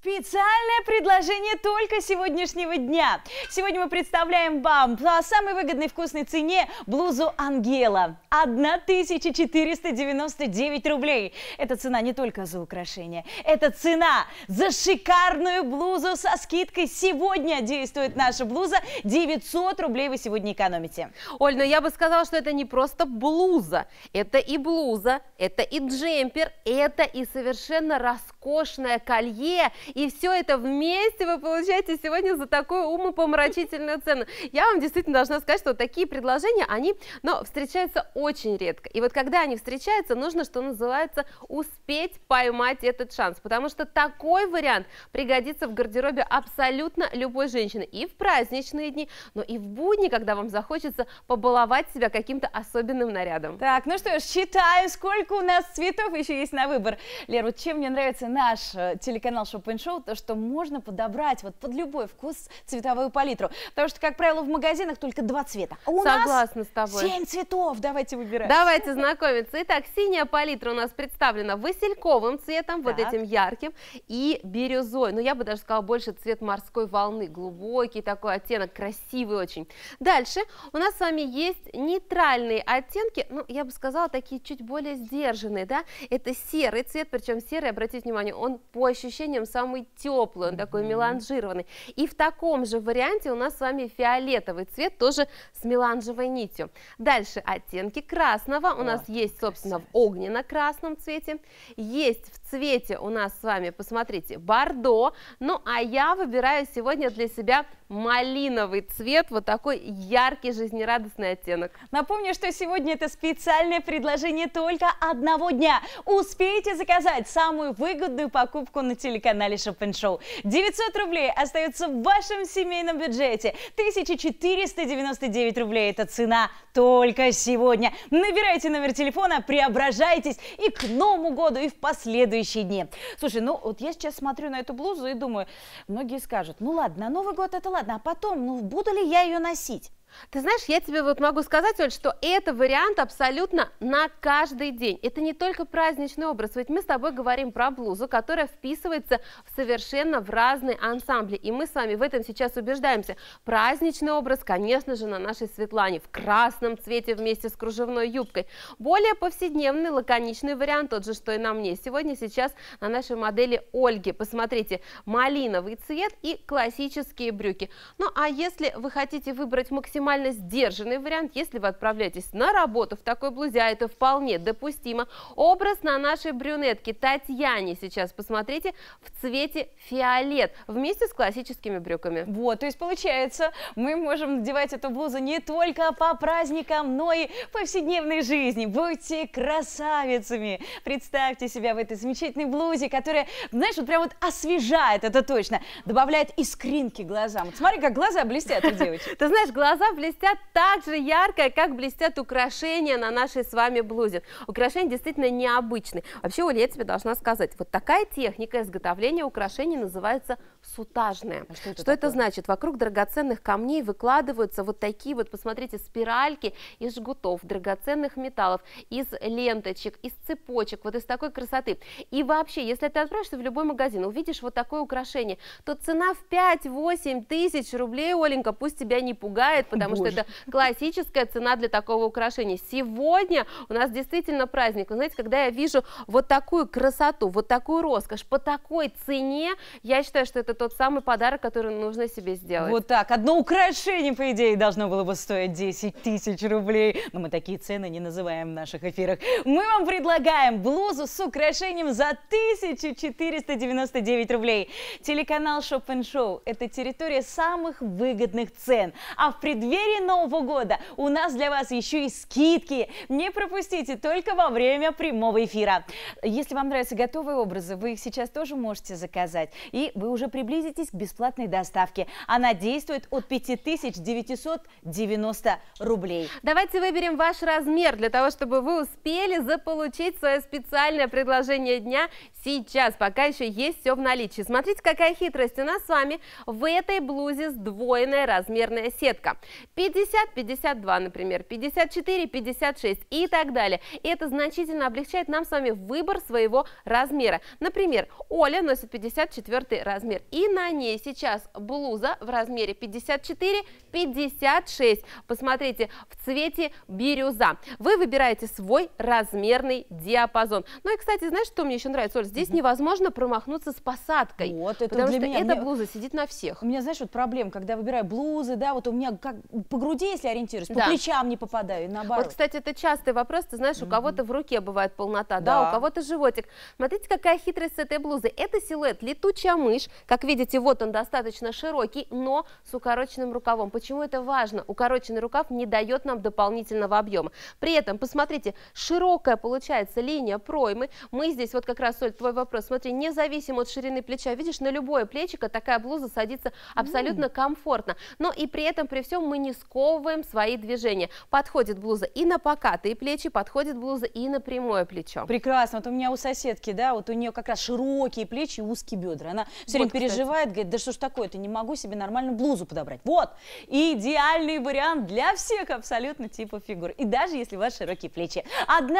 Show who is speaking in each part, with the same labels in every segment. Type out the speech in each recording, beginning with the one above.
Speaker 1: Специальное предложение только сегодняшнего дня. Сегодня мы представляем вам по самой выгодной вкусной цене блузу Ангела. 1499 рублей. Это цена не только за украшение. Это цена за шикарную блузу со скидкой. Сегодня действует наша блуза.
Speaker 2: 900 рублей вы сегодня экономите. Оль, но ну я бы сказала, что это не просто блуза. Это и блуза, это и джемпер, это и совершенно роскошное колье – и все это вместе вы получаете сегодня за такую умопомрачительную цену. Я вам действительно должна сказать, что такие предложения, они, но встречаются очень редко. И вот когда они встречаются, нужно, что называется, успеть поймать этот шанс, потому что такой вариант пригодится в гардеробе абсолютно любой женщины и в праздничные дни, но и в будни, когда вам захочется побаловать себя каким-то особенным нарядом. Так, ну что ж, считаю, сколько у нас цветов еще есть на выбор. Лера. вот чем мне нравится наш э, телеканал
Speaker 1: Шоппинг шоу то, что можно подобрать вот под любой вкус цветовую палитру. Потому что, как правило,
Speaker 2: в магазинах только два цвета. А у Согласна нас с тобой. 7
Speaker 1: цветов. Давайте выбирать. Давайте знакомиться.
Speaker 2: Итак, синяя палитра у нас представлена васильковым цветом, так. вот этим ярким, и бирюзой. Но ну, я бы даже сказала больше цвет морской волны. Глубокий такой оттенок, красивый очень. Дальше у нас с вами есть нейтральные оттенки. Ну, я бы сказала, такие чуть более сдержанные, да? Это серый цвет, причем серый, обратите внимание, он по ощущениям сам самый теплый, он такой меланжированный. И в таком же варианте у нас с вами фиолетовый цвет, тоже с меланжевой нитью. Дальше оттенки красного у нас есть, собственно, в огненно-красном цвете, есть в цвете у нас с вами, посмотрите, бордо, ну а я выбираю сегодня для себя малиновый цвет, вот такой яркий жизнерадостный оттенок. Напомню, что сегодня это специальное предложение
Speaker 1: только одного дня. Успейте заказать самую выгодную покупку на телеканале канале Шопен Шоу. 900 рублей остается в вашем семейном бюджете. 1499 рублей – это цена только сегодня. Набирайте номер телефона, преображайтесь и к Новому году, и в последующие дни. Слушай, ну вот я сейчас смотрю
Speaker 2: на эту блузу и думаю, многие скажут, ну ладно, Новый год это ладно, а потом, ну буду ли я ее носить? Ты знаешь, я тебе вот могу сказать, Оль, что это вариант абсолютно на каждый день. Это не только праздничный образ, ведь мы с тобой говорим про блузу, которая вписывается совершенно в разные ансамбли. И мы с вами в этом сейчас убеждаемся. Праздничный образ, конечно же, на нашей Светлане в красном цвете вместе с кружевной юбкой. Более повседневный, лаконичный вариант, тот же, что и на мне. Сегодня сейчас на нашей модели Ольги. Посмотрите, малиновый цвет и классические брюки. Ну а если вы хотите выбрать максимально максимально сдержанный вариант. Если вы отправляетесь на работу в такой блузе, а это вполне допустимо, образ на нашей брюнетке Татьяне сейчас посмотрите в цвете фиолет вместе с классическими брюками. Вот, то есть получается, мы можем
Speaker 1: надевать эту блузу не только по праздникам, но и в повседневной жизни. Будьте красавицами! Представьте себя в этой замечательной блузе, которая, знаешь, вот прям вот
Speaker 2: освежает, это точно, добавляет искринки глазам. Вот смотри, как глаза блестят у девочки. Ты знаешь, глаза глаза блестят так же ярко, как блестят украшения на нашей с вами блузе. Украшения действительно необычные. Вообще, Оля, я тебе должна сказать, вот такая техника изготовления украшений называется сутажная. А что это, что это значит? Вокруг драгоценных камней выкладываются вот такие вот, посмотрите, спиральки из жгутов, драгоценных металлов, из ленточек, из цепочек, вот из такой красоты. И вообще, если ты отправишься в любой магазин, увидишь вот такое украшение, то цена в 5-8 тысяч рублей, Оленька, пусть тебя не пугает, потому Боже. что это классическая цена для такого украшения. Сегодня у нас действительно праздник. Вы знаете, когда я вижу вот такую красоту, вот такую роскошь по такой цене, я считаю, что это тот самый подарок, который нужно себе сделать. Вот так. Одно украшение, по
Speaker 1: идее, должно было бы стоить 10 тысяч рублей. Но мы такие цены не называем в наших эфирах. Мы вам предлагаем блузу с украшением за 1499 рублей. Телеканал Шоп Шоу – это территория самых выгодных цен. А в преддверии преддверии Нового года у нас для вас еще и скидки. Не пропустите только во время прямого эфира. Если вам нравятся готовые образы, вы их сейчас тоже можете заказать. И вы уже приблизитесь к бесплатной доставке. Она действует от
Speaker 2: 5990 рублей. Давайте выберем ваш размер для того, чтобы вы успели заполучить свое специальное предложение дня сейчас, пока еще есть все в наличии. Смотрите, какая хитрость у нас с вами в этой блузе сдвоенная размерная сетка. 50-52, например, 54-56 и так далее. И это значительно облегчает нам с вами выбор своего размера. Например, Оля носит 54 размер, и на ней сейчас блуза в размере 54-56. Посмотрите, в цвете бирюза. Вы выбираете свой размерный диапазон. Ну и, кстати, знаешь, что мне еще нравится, Оль? Здесь невозможно промахнуться с посадкой. Вот, это потому что меня, эта блуза сидит на всех. У меня, знаешь, вот проблем, когда выбираю блузы, да, вот у меня как по груди, если ориентируюсь, по да. плечам не попадаю, наоборот. Вот, кстати, это частый вопрос, ты знаешь, у кого-то в руке бывает полнота, да, да у кого-то животик. Смотрите, какая хитрость с этой блузы. Это силуэт летучая мышь, как видите, вот он достаточно широкий, но с укороченным рукавом. Почему это важно? Укороченный рукав не дает нам дополнительного объема. При этом, посмотрите, широкая получается линия проймы. Мы здесь, вот как раз, Соль, твой вопрос, смотри, независимо от ширины плеча, видишь, на любое плечико такая блуза садится абсолютно комфортно. Но и при этом, при всем мы не сковываем свои движения. Подходит блуза и на покатые плечи, подходит блуза и на прямое плечо. Прекрасно. Вот у меня у соседки, да, вот у нее как раз широкие плечи и узкие бедра.
Speaker 1: Она все вот, время переживает, говорит, да что ж такое-то, не могу себе нормально блузу подобрать. Вот, идеальный вариант для всех абсолютно типа фигур. И даже если у вас широкие плечи.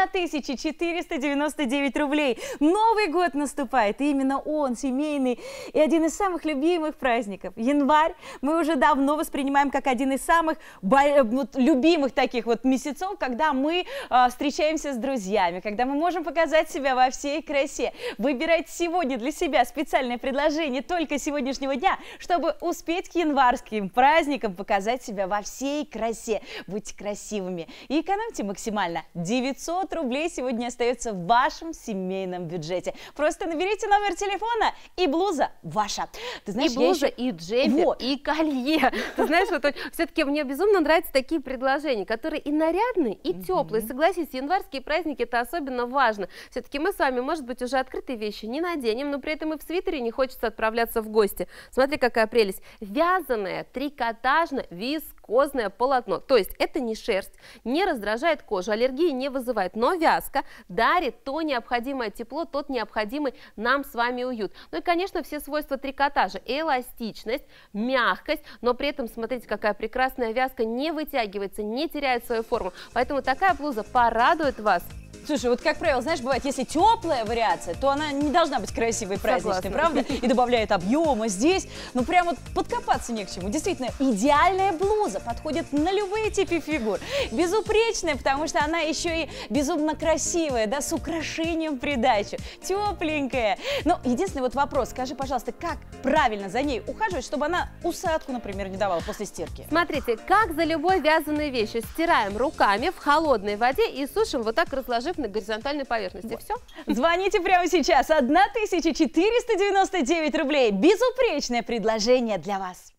Speaker 1: 1499 рублей. Новый год наступает, и именно он, семейный, и один из самых любимых праздников. Январь мы уже давно воспринимаем как один из самых э, вот, любимых таких вот месяцев, когда мы э, встречаемся с друзьями, когда мы можем показать себя во всей красе. Выбирайте сегодня для себя специальное предложение только сегодняшнего дня, чтобы успеть к январским праздникам показать себя во всей красе. Будьте красивыми и экономьте максимально. 900 рублей сегодня остается в вашем семейном бюджете. Просто наберите номер телефона и блуза
Speaker 2: ваша. Ты знаешь, и блуза, еще... и джемпер, вот. и колье. Ты знаешь, вот все все-таки мне безумно нравятся такие предложения, которые и нарядные, и теплые. Угу. Согласитесь, январские праздники это особенно важно. Все-таки мы с вами, может быть, уже открытые вещи не наденем, но при этом и в свитере не хочется отправляться в гости. Смотри, какая прелесть. Вязаная, трикотажная, виск вискозное полотно. То есть это не шерсть, не раздражает кожу, аллергии не вызывает, но вязка дарит то необходимое тепло, тот необходимый нам с вами уют. Ну и, конечно, все свойства трикотажа. Эластичность, мягкость, но при этом, смотрите, какая прекрасная вязка, не вытягивается, не теряет свою форму. Поэтому такая блуза порадует вас Слушай, вот как правило, знаешь, бывает, если теплая вариация, то она не должна быть красивой и праздничной, правда? И
Speaker 1: добавляет объема здесь. Ну, прям вот подкопаться не к чему. Действительно, идеальная блуза подходит на любые типы фигур. Безупречная, потому что она еще и безумно красивая, да, с украшением придачу. Тепленькая. Но единственный вот вопрос, скажи, пожалуйста, как правильно за ней ухаживать, чтобы она усадку, например, не давала после стирки?
Speaker 2: Смотрите, как за любой вязаной вещью стираем руками в холодной воде и сушим вот так разложив лежит на горизонтальной поверхности. Вот. Все.
Speaker 1: Звоните прямо сейчас. 1499 рублей. Безупречное предложение для вас.